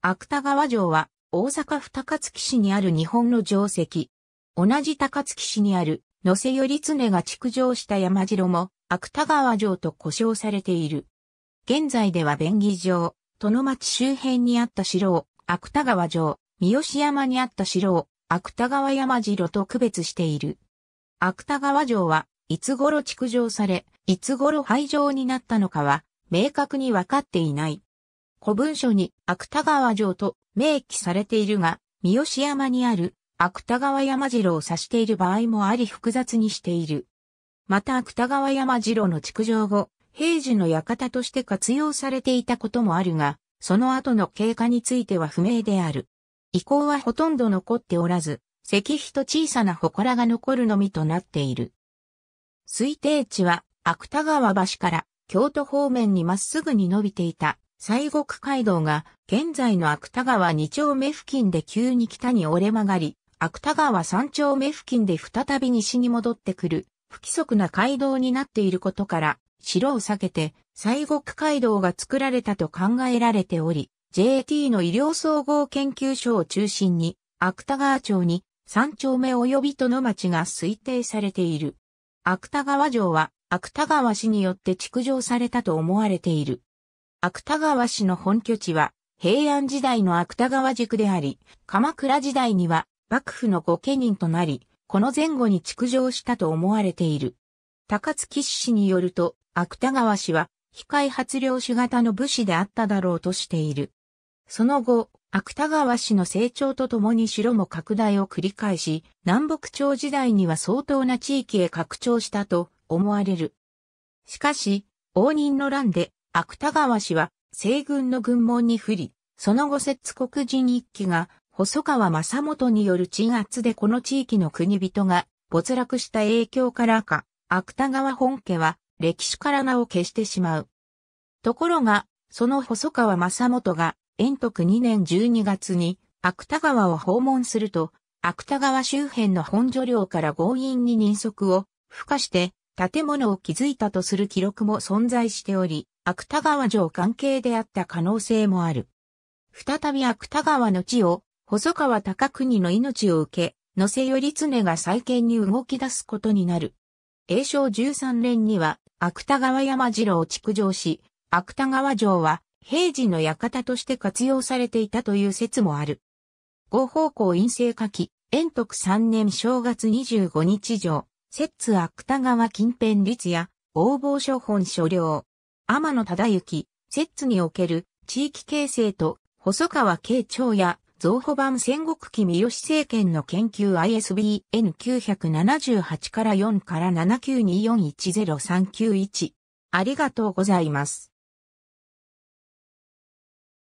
芥川城は大阪府高槻市にある日本の城跡。同じ高槻市にある野瀬頼常が築城した山城も芥川城と呼称されている。現在では便宜城、殿町周辺にあった城を芥川城、三好山にあった城を芥川山城と区別している。芥川城はいつ頃築城され、いつ頃廃城になったのかは明確にわかっていない。古文書に芥川城と明記されているが、三好山にある芥川山城を指している場合もあり複雑にしている。また芥川山城の築城後、平時の館として活用されていたこともあるが、その後の経過については不明である。遺構はほとんど残っておらず、石碑と小さな祠が残るのみとなっている。推定地は、芥川橋から京都方面にまっすぐに伸びていた西国街道が現在の芥川2丁目付近で急に北に折れ曲がり、芥川3丁目付近で再び西に戻ってくる不規則な街道になっていることから、城を避けて西国街道が作られたと考えられており、JT の医療総合研究所を中心に、芥川町に3丁目及びとの町が推定されている。芥川城は芥川市によって築城されたと思われている。芥川氏の本拠地は、平安時代の芥川塾であり、鎌倉時代には幕府の御家人となり、この前後に築城したと思われている。高槻氏によると、芥川氏は、非開発領主型の武士であっただろうとしている。その後、芥川氏の成長とともに城も拡大を繰り返し、南北朝時代には相当な地域へ拡張したと思われる。しかし、応仁の乱で芥川氏は西軍の軍門に降り、その後摂国人一揆が細川正元による鎮圧でこの地域の国人が没落した影響からか、芥川本家は歴史から名を消してしまう。ところが、その細川正元が、延徳2年12月に、芥川を訪問すると、芥川周辺の本所領から強引に人足を付加して、建物を築いたとする記録も存在しており、芥川城関係であった可能性もある。再び芥川の地を、細川高国の命を受け、野瀬頼常が再建に動き出すことになる。永正13年には、芥川山城を築城し、芥川城は、平時の館として活用されていたという説もある。五方向陰性書き、円徳3年正月25日上、摂津芥川近辺律や、応募書本所領、天野忠之、摂津における地域形成と細川慶長や増補版戦国記三好政権の研究 ISBN 978から4から7924103991。ありがとうございます。